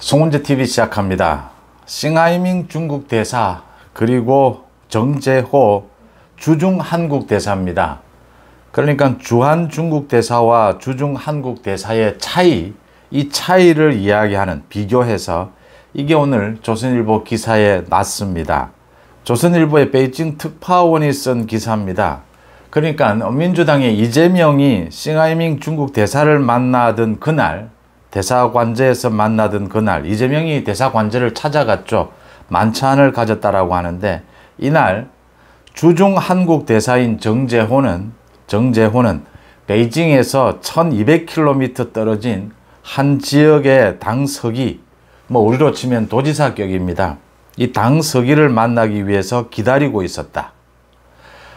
송은재 TV 시작합니다. 싱하이밍 중국 대사 그리고 정재호 주중 한국 대사입니다. 그러니까 주한 중국 대사와 주중 한국 대사의 차이 이 차이를 이야기하는 비교해서 이게 오늘 조선일보 기사에 났습니다. 조선일보의 베이징 특파원이 쓴 기사입니다. 그러니까 민주당의 이재명이 싱하이밍 중국 대사를 만나던 그날 대사관제에서 만나던 그날 이재명이 대사관제를 찾아갔죠. 만찬을 가졌다라고 하는데 이날 주중 한국 대사인 정재호는 정재호는 베이징에서 1200km 떨어진 한 지역의 당서기 뭐 우리로 치면 도지사격입니다. 이 당서기를 만나기 위해서 기다리고 있었다.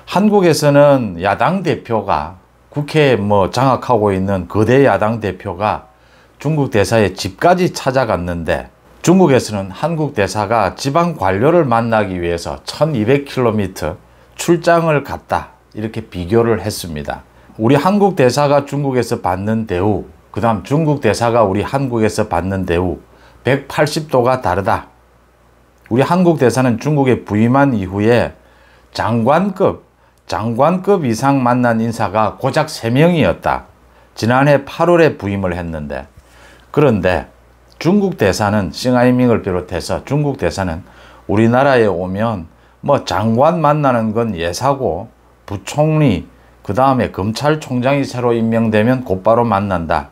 한국에서는 야당 대표가 국회에 뭐 장악하고 있는 거대 야당 대표가 중국 대사의 집까지 찾아갔는데 중국에서는 한국 대사가 지방 관료를 만나기 위해서 1200km 출장을 갔다 이렇게 비교를 했습니다. 우리 한국 대사가 중국에서 받는 대우 그 다음 중국 대사가 우리 한국에서 받는 대우 180도가 다르다. 우리 한국 대사는 중국에 부임한 이후에 장관급, 장관급 이상 만난 인사가 고작 3명이었다. 지난해 8월에 부임을 했는데 그런데 중국 대사는 싱하이밍을 비롯해서 중국 대사는 우리나라에 오면 뭐 장관 만나는 건 예사고 부총리 그 다음에 검찰총장이 새로 임명되면 곧바로 만난다.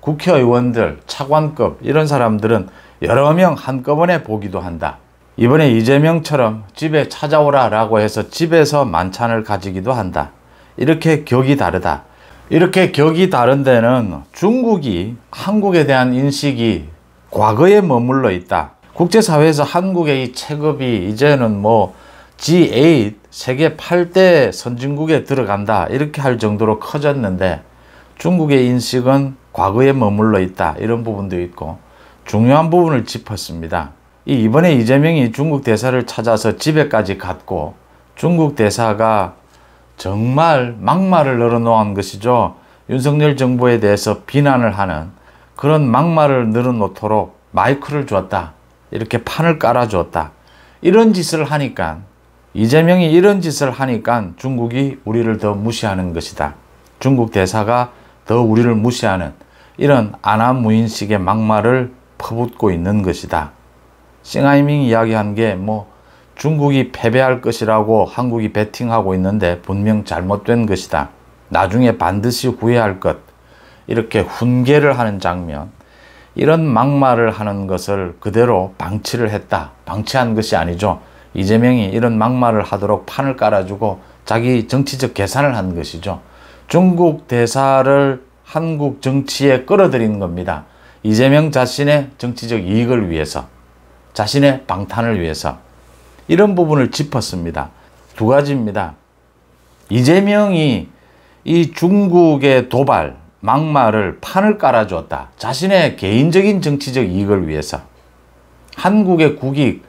국회의원들, 차관급 이런 사람들은 여러 명 한꺼번에 보기도 한다. 이번에 이재명처럼 집에 찾아오라 라고 해서 집에서 만찬을 가지기도 한다. 이렇게 격이 다르다. 이렇게 격이 다른 데는 중국이 한국에 대한 인식이 과거에 머물러 있다. 국제사회에서 한국의 이 체급이 이제는 뭐 G8 세계 8대 선진국에 들어간다 이렇게 할 정도로 커졌는데 중국의 인식은 과거에 머물러 있다 이런 부분도 있고 중요한 부분을 짚었습니다. 이번에 이재명이 중국 대사를 찾아서 집에까지 갔고 중국 대사가 정말 막말을 늘어놓은 것이죠. 윤석열 정부에 대해서 비난을 하는 그런 막말을 늘어놓도록 마이크를 주었다. 이렇게 판을 깔아주었다. 이런 짓을 하니까 이재명이 이런 짓을 하니까 중국이 우리를 더 무시하는 것이다. 중국 대사가 더 우리를 무시하는 이런 안하무인식의 막말을 퍼붓고 있는 것이다. 싱하이밍 이야기한 게뭐 중국이 패배할 것이라고 한국이 베팅하고 있는데 분명 잘못된 것이다. 나중에 반드시 후회할 것. 이렇게 훈계를 하는 장면. 이런 막말을 하는 것을 그대로 방치를 했다. 방치한 것이 아니죠. 이재명이 이런 막말을 하도록 판을 깔아주고 자기 정치적 계산을 한 것이죠. 중국 대사를 한국 정치에 끌어들인 겁니다. 이재명 자신의 정치적 이익을 위해서, 자신의 방탄을 위해서. 이런 부분을 짚었습니다. 두 가지입니다. 이재명이 이 중국의 도발, 막말을 판을 깔아주었다 자신의 개인적인 정치적 이익을 위해서 한국의 국익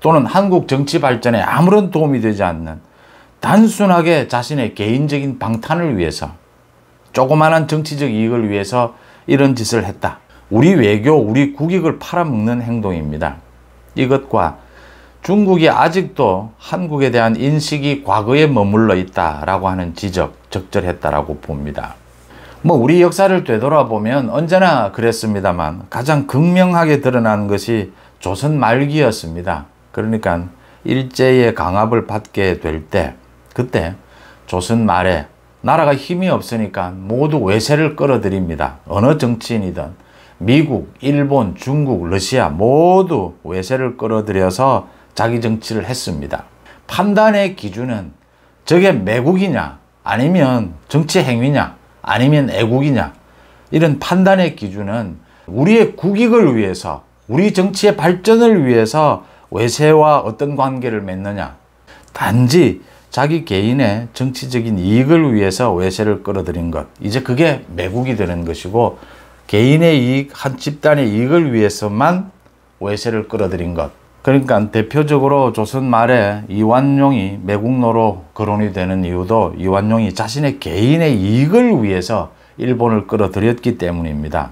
또는 한국 정치 발전에 아무런 도움이 되지 않는 단순하게 자신의 개인적인 방탄을 위해서 조그마한 정치적 이익을 위해서 이런 짓을 했다. 우리 외교, 우리 국익을 팔아먹는 행동입니다. 이것과 중국이 아직도 한국에 대한 인식이 과거에 머물러 있다라고 하는 지적 적절했다라고 봅니다. 뭐 우리 역사를 되돌아보면 언제나 그랬습니다만 가장 극명하게 드러난 것이 조선 말기였습니다. 그러니까 일제의 강압을 받게 될 때 그때 조선 말에 나라가 힘이 없으니까 모두 외세를 끌어들입니다. 어느 정치인이든 미국, 일본, 중국, 러시아 모두 외세를 끌어들여서 자기 정치를 했습니다. 판단의 기준은 저게 매국이냐 아니면 정치 행위냐 아니면 애국이냐 이런 판단의 기준은 우리의 국익을 위해서 우리 정치의 발전을 위해서 외세와 어떤 관계를 맺느냐 단지 자기 개인의 정치적인 이익을 위해서 외세를 끌어들인 것 이제 그게 매국이 되는 것이고 개인의 이익 한 집단의 이익을 위해서만 외세를 끌어들인 것 그러니까 대표적으로 조선 말에 이완용이 매국노로 거론이 되는 이유도 이완용이 자신의 개인의 이익을 위해서 일본을 끌어들였기 때문입니다.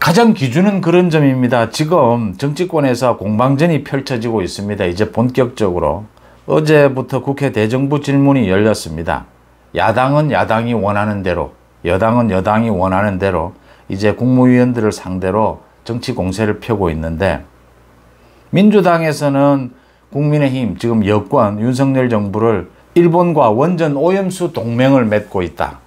가장 기준은 그런 점입니다. 지금 정치권에서 공방전이 펼쳐지고 있습니다. 이제 본격적으로 어제부터 국회 대정부 질문이 열렸습니다. 야당은 야당이 원하는 대로, 여당은 여당이 원하는 대로 이제 국무위원들을 상대로 정치 공세를 펴고 있는데 민주당에서는 국민의힘, 지금 여권, 윤석열 정부를 일본과 원전 오염수 동맹을 맺고 있다.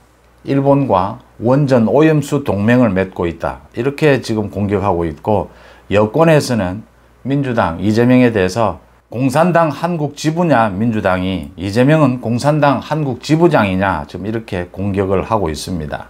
일본과 원전 오염수 동맹을 맺고 있다. 이렇게 지금 공격하고 있고 여권에서는 민주당 이재명에 대해서 공산당 한국 지부냐 민주당이 이재명은 공산당 한국 지부장이냐 지금 이렇게 공격을 하고 있습니다.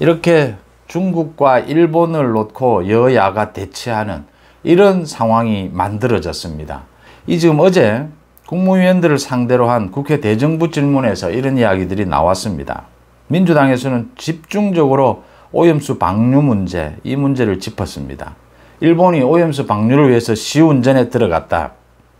이렇게 중국과 일본을 놓고 여야가 대치하는 이런 상황이 만들어졌습니다. 이 지금 어제 국무위원들을 상대로 한 국회 대정부 질문에서 이런 이야기들이 나왔습니다. 민주당에서는 집중적으로 오염수 방류 문제, 이 문제를 짚었습니다. 일본이 오염수 방류를 위해서 시운전에 들어갔다.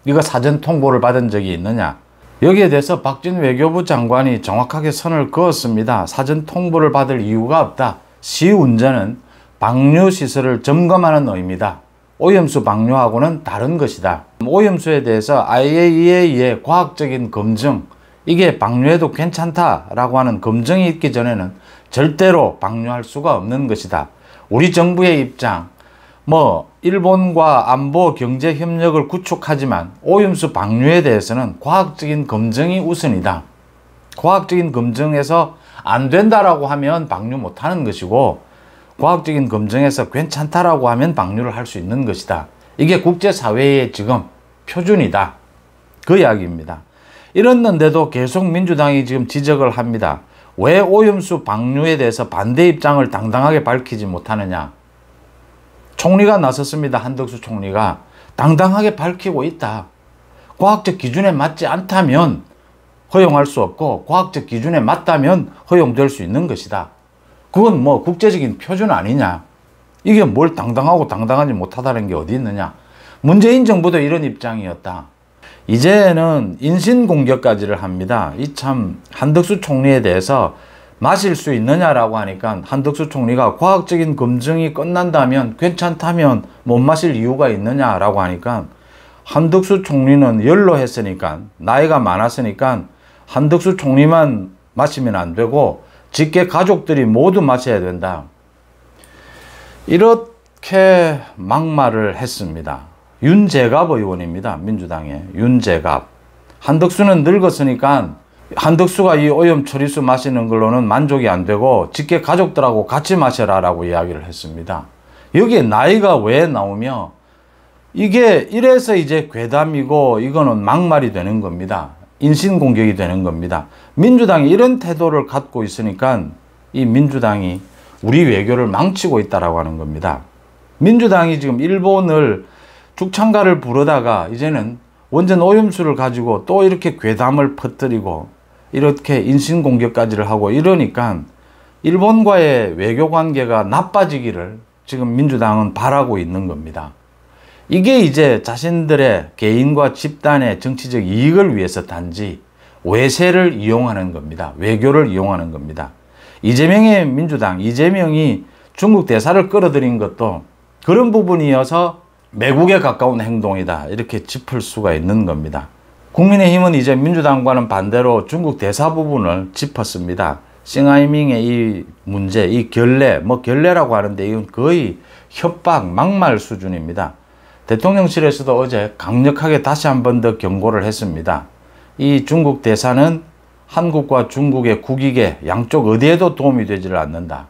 이거 사전 통보를 받은 적이 있느냐? 여기에 대해서 박진 외교부 장관이 정확하게 선을 그었습니다. 사전 통보를 받을 이유가 없다. 시운전은 방류시설을 점검하는 의미다. 오염수 방류하고는 다른 것이다. 오염수에 대해서 IAEA의 과학적인 검증, 이게 방류해도 괜찮다라고 하는 검증이 있기 전에는 절대로 방류할 수가 없는 것이다. 우리 정부의 입장, 뭐 일본과 안보 경제 협력을 구축하지만 오염수 방류에 대해서는 과학적인 검증이 우선이다. 과학적인 검증에서 안 된다라고 하면 방류 못하는 것이고 과학적인 검증에서 괜찮다라고 하면 방류를 할 수 있는 것이다. 이게 국제사회의 지금 표준이다. 그 이야기입니다. 이랬는데도 계속 민주당이 지금 지적을 합니다. 왜 오염수 방류에 대해서 반대 입장을 당당하게 밝히지 못하느냐. 총리가 나섰습니다. 한덕수 총리가. 당당하게 밝히고 있다. 과학적 기준에 맞지 않다면 허용할 수 없고 과학적 기준에 맞다면 허용될 수 있는 것이다. 그건 뭐 국제적인 표준 아니냐. 이게 뭘 당당하고 당당하지 못하다는 게 어디 있느냐. 문재인 정부도 이런 입장이었다. 이제는 인신공격까지를 합니다. 이 참 한덕수 총리에 대해서 마실 수 있느냐라고 하니까 한덕수 총리가 과학적인 검증이 끝난다면 괜찮다면 못 마실 이유가 있느냐라고 하니까 한덕수 총리는 열로했으니까 나이가 많았으니까 한덕수 총리만 마시면 안 되고 직계 가족들이 모두 마셔야 된다. 이렇게 막말을 했습니다. 윤재갑 의원입니다. 민주당의 윤재갑. 한덕수는 늙었으니까 한덕수가 이 오염 처리수 마시는 걸로는 만족이 안 되고 직계 가족들하고 같이 마셔라 라고 이야기를 했습니다. 여기에 나이가 왜 나오며 이게 이래서 이제 괴담이고 이거는 막말이 되는 겁니다. 인신공격이 되는 겁니다. 민주당이 이런 태도를 갖고 있으니까 이 민주당이 우리 외교를 망치고 있다라고 하는 겁니다. 민주당이 지금 일본을 죽창가를 부르다가 이제는 원전 오염수를 가지고 또 이렇게 괴담을 퍼뜨리고 이렇게 인신공격까지를 하고 이러니까 일본과의 외교 관계가 나빠지기를 지금 민주당은 바라고 있는 겁니다. 이게 이제 자신들의 개인과 집단의 정치적 이익을 위해서 단지 외세를 이용하는 겁니다. 외교를 이용하는 겁니다. 이재명의 민주당, 이재명이 중국 대사를 끌어들인 것도 그런 부분이어서 매국에 가까운 행동이다 이렇게 짚을 수가 있는 겁니다. 국민의힘은 이제 민주당과는 반대로 중국 대사 부분을 짚었습니다. 싱하이밍의 이 문제, 이 결례, 뭐 결례라고 하는데 이건 거의 협박, 막말 수준입니다. 대통령실에서도 어제 강력하게 다시 한 번 더 경고를 했습니다. 이 중국 대사는 한국과 중국의 국익에 양쪽 어디에도 도움이 되지를 않는다.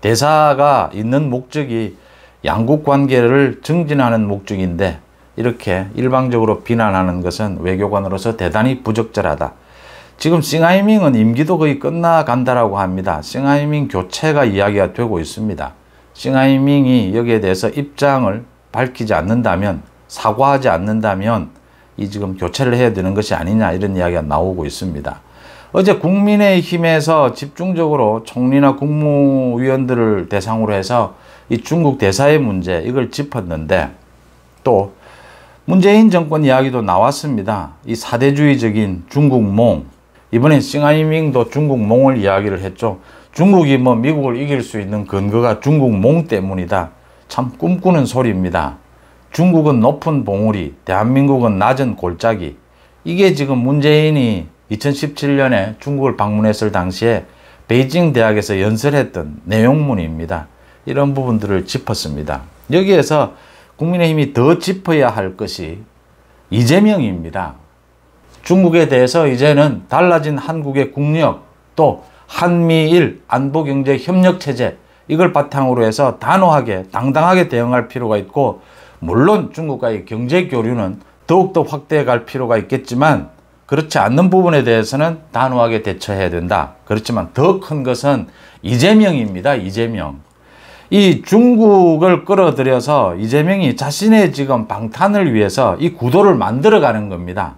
대사가 있는 목적이 양국 관계를 증진하는 목적인데 이렇게 일방적으로 비난하는 것은 외교관으로서 대단히 부적절하다. 지금 싱하이밍은 임기도 거의 끝나간다라고 합니다. 싱하이밍 교체가 이야기가 되고 있습니다. 싱하이밍이 여기에 대해서 입장을 밝히지 않는다면 사과하지 않는다면 이 지금 교체를 해야 되는 것이 아니냐 이런 이야기가 나오고 있습니다. 어제 국민의힘에서 집중적으로 총리나 국무위원들을 대상으로 해서 이 중국 대사의 문제 이걸 짚었는데 또 문재인 정권 이야기도 나왔습니다. 이 사대주의적인 중국몽 이번엔 싱하이밍도 중국몽을 이야기를 했죠. 중국이 뭐 미국을 이길 수 있는 근거가 중국몽 때문이다. 참 꿈꾸는 소리입니다. 중국은 높은 봉우리, 대한민국은 낮은 골짜기. 이게 지금 문재인이 2017년에 중국을 방문했을 당시에 베이징 대학에서 연설했던 내용문입니다. 이런 부분들을 짚었습니다. 여기에서 국민의힘이 더 짚어야 할 것이 이재명입니다. 중국에 대해서 이제는 달라진 한국의 국력 또 한미일 안보경제협력체제 이걸 바탕으로 해서 단호하게 당당하게 대응할 필요가 있고 물론 중국과의 경제 교류는 더욱더 확대해 갈 필요가 있겠지만 그렇지 않는 부분에 대해서는 단호하게 대처해야 된다. 그렇지만 더 큰 것은 이재명입니다. 이재명. 이 중국을 끌어들여서 이재명이 자신의 지금 방탄을 위해서 이 구도를 만들어가는 겁니다.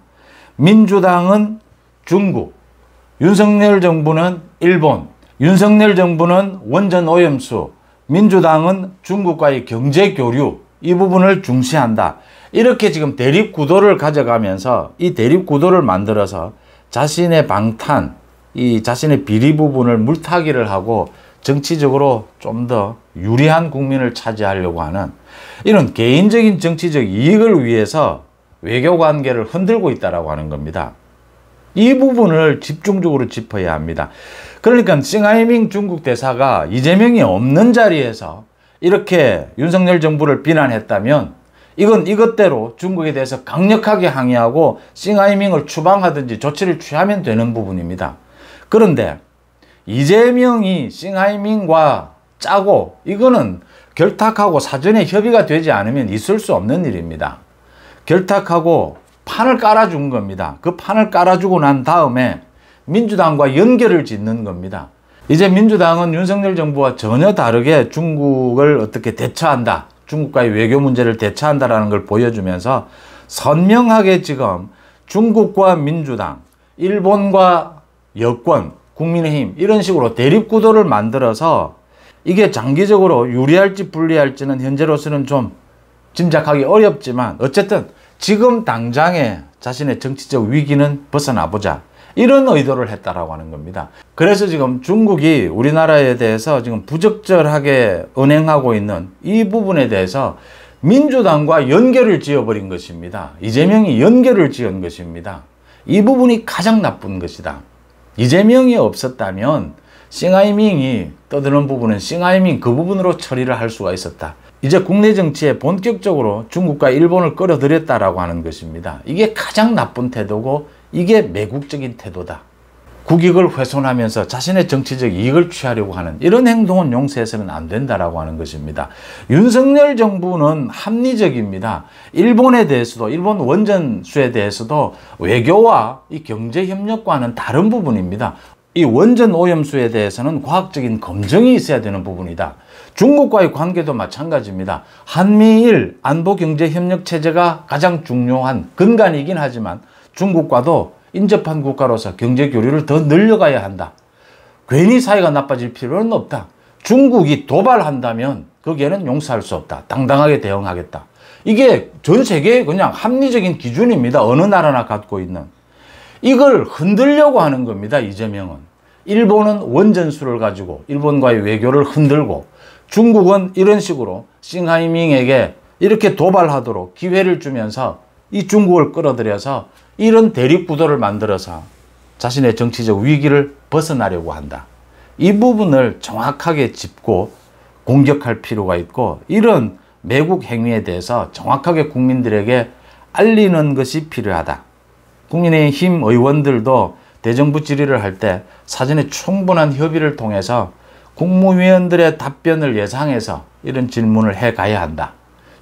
민주당은 중국, 윤석열 정부는 일본, 윤석열 정부는 원전 오염수, 민주당은 중국과의 경제 교류 이 부분을 중시한다. 이렇게 지금 대립 구도를 가져가면서 이 대립 구도를 만들어서 자신의 방탄, 이 자신의 비리 부분을 물타기를 하고 정치적으로 좀 더 유리한 국민을 차지하려고 하는 이런 개인적인 정치적 이익을 위해서 외교관계를 흔들고 있다고 라 하는 겁니다. 이 부분을 집중적으로 짚어야 합니다. 그러니까 싱하이밍 중국 대사가 이재명이 없는 자리에서 이렇게 윤석열 정부를 비난했다면 이건 이것대로 중국에 대해서 강력하게 항의하고 싱하이밍을 추방하든지 조치를 취하면 되는 부분입니다. 그런데 이재명이 싱하이밍과 짜고 이거는 결탁하고 사전에 협의가 되지 않으면 있을 수 없는 일입니다. 결탁하고 판을 깔아준 겁니다. 그 판을 깔아주고 난 다음에 민주당과 연결을 짓는 겁니다. 이제 민주당은 윤석열 정부와 전혀 다르게 중국을 어떻게 대처한다. 중국과의 외교 문제를 대처한다라는 걸 보여주면서 선명하게 지금 중국과 민주당, 일본과 여권, 국민의힘 이런 식으로 대립구도를 만들어서 이게 장기적으로 유리할지 불리할지는 현재로서는 좀 짐작하기 어렵지만 어쨌든 지금 당장에 자신의 정치적 위기는 벗어나보자 이런 의도를 했다라고 하는 겁니다. 그래서 지금 중국이 우리나라에 대해서 지금 부적절하게 은행하고 있는 이 부분에 대해서 민주당과 연결을 지어버린 것입니다. 이재명이 연결을 지은 것입니다. 이 부분이 가장 나쁜 것이다. 이재명이 없었다면 싱하이밍이 떠드는 부분은 싱하이밍 그 부분으로 처리를 할 수가 있었다. 이제 국내 정치에 본격적으로 중국과 일본을 끌어들였다라고 하는 것입니다. 이게 가장 나쁜 태도고 이게 매국적인 태도다. 국익을 훼손하면서 자신의 정치적 이익을 취하려고 하는 이런 행동은 용서해서는 안 된다라고 하는 것입니다. 윤석열 정부는 합리적입니다. 일본에 대해서도 일본 원전수에 대해서도 외교와 이 경제협력과는 다른 부분입니다. 이 원전 오염수에 대해서는 과학적인 검증이 있어야 되는 부분이다. 중국과의 관계도 마찬가지입니다. 한미일 안보경제협력체제가 가장 중요한 근간이긴 하지만 중국과도 인접한 국가로서 경제교류를 더 늘려가야 한다. 괜히 사이가 나빠질 필요는 없다. 중국이 도발한다면 거기에는 용서할 수 없다. 당당하게 대응하겠다. 이게 전 세계의 그냥 합리적인 기준입니다. 어느 나라나 갖고 있는. 이걸 흔들려고 하는 겁니다. 이재명은. 일본은 원전술을 가지고 일본과의 외교를 흔들고 중국은 이런 식으로 싱하이밍에게 이렇게 도발하도록 기회를 주면서 이 중국을 끌어들여서 이런 대립구도를 만들어서 자신의 정치적 위기를 벗어나려고 한다. 이 부분을 정확하게 짚고 공격할 필요가 있고 이런 매국 행위에 대해서 정확하게 국민들에게 알리는 것이 필요하다. 국민의힘 의원들도 대정부 질의를 할 때 사전에 충분한 협의를 통해서 국무위원들의 답변을 예상해서 이런 질문을 해가야 한다.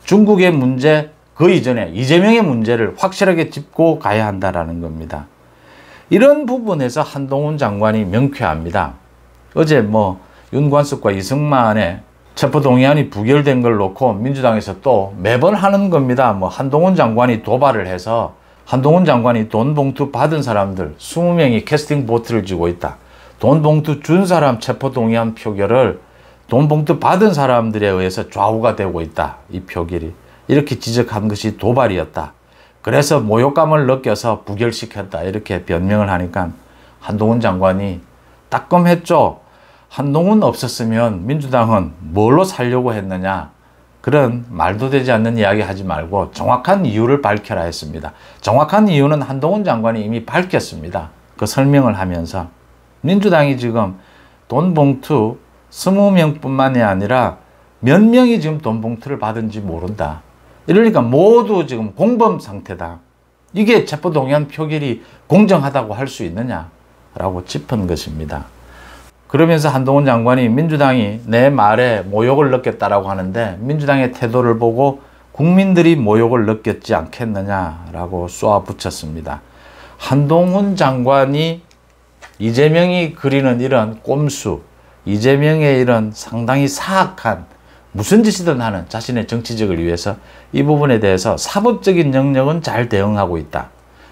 중국의 문제 그 이전에 이재명의 문제를 확실하게 짚고 가야 한다라는 겁니다. 이런 부분에서 한동훈 장관이 명쾌합니다. 어제 뭐 윤관숙과 이승만의 체포동의안이 부결된 걸 놓고 민주당에서 또 매번 하는 겁니다. 뭐 한동훈 장관이 도발을 해서 한동훈 장관이 돈 봉투 받은 사람들 20명이 캐스팅 보트를 쥐고 있다. 돈 봉투 준 사람 체포동의안 표결을 돈 봉투 받은 사람들에 의해서 좌우가 되고 있다. 이 표결이. 이렇게 지적한 것이 도발이었다. 그래서 모욕감을 느껴서 부결시켰다. 이렇게 변명을 하니까 한동훈 장관이 따끔했죠. 한동훈 없었으면 민주당은 뭘로 살려고 했느냐. 그런 말도 되지 않는 이야기 하지 말고 정확한 이유를 밝혀라 했습니다. 정확한 이유는 한동훈 장관이 이미 밝혔습니다. 그 설명을 하면서 민주당이 지금 돈 봉투 20명뿐만이 아니라 몇 명이 지금 돈 봉투를 받은지 모른다. 이러니까 모두 지금 공범 상태다. 이게 체포동의안 표결이 공정하다고 할 수 있느냐라고 짚은 것입니다. 그러면서 한동훈 장관이 민주당이 내 말에 모욕을 느꼈다라고 하는데 민주당의 태도를 보고 국민들이 모욕을 느꼈지 않겠느냐라고 쏘아붙였습니다. 한동훈 장관이 이재명이 그리는 이런 꼼수, 이재명의 이런 상당히 사악한 무슨 짓이든 하는 자신의 정치적을 위해서 이 부분에 대해서 사법적인 영역은 잘 대응하고 있다.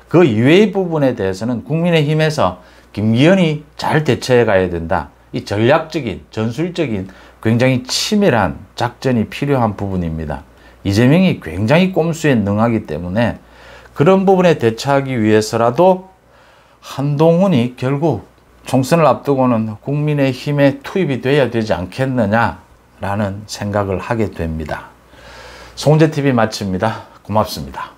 그 이외의 부분에 대해서는 국민의힘에서 김기현이 잘 대처해 가야 된다. 이 전략적인, 전술적인 굉장히 치밀한 작전이 필요한 부분입니다. 이재명이 굉장히 꼼수에 능하기 때문에 그런 부분에 대처하기 위해서라도 한동훈이 결국 총선을 앞두고는 국민의힘에 투입이 돼야 되지 않겠느냐라는 생각을 하게 됩니다. 송재TV 마칩니다. 고맙습니다.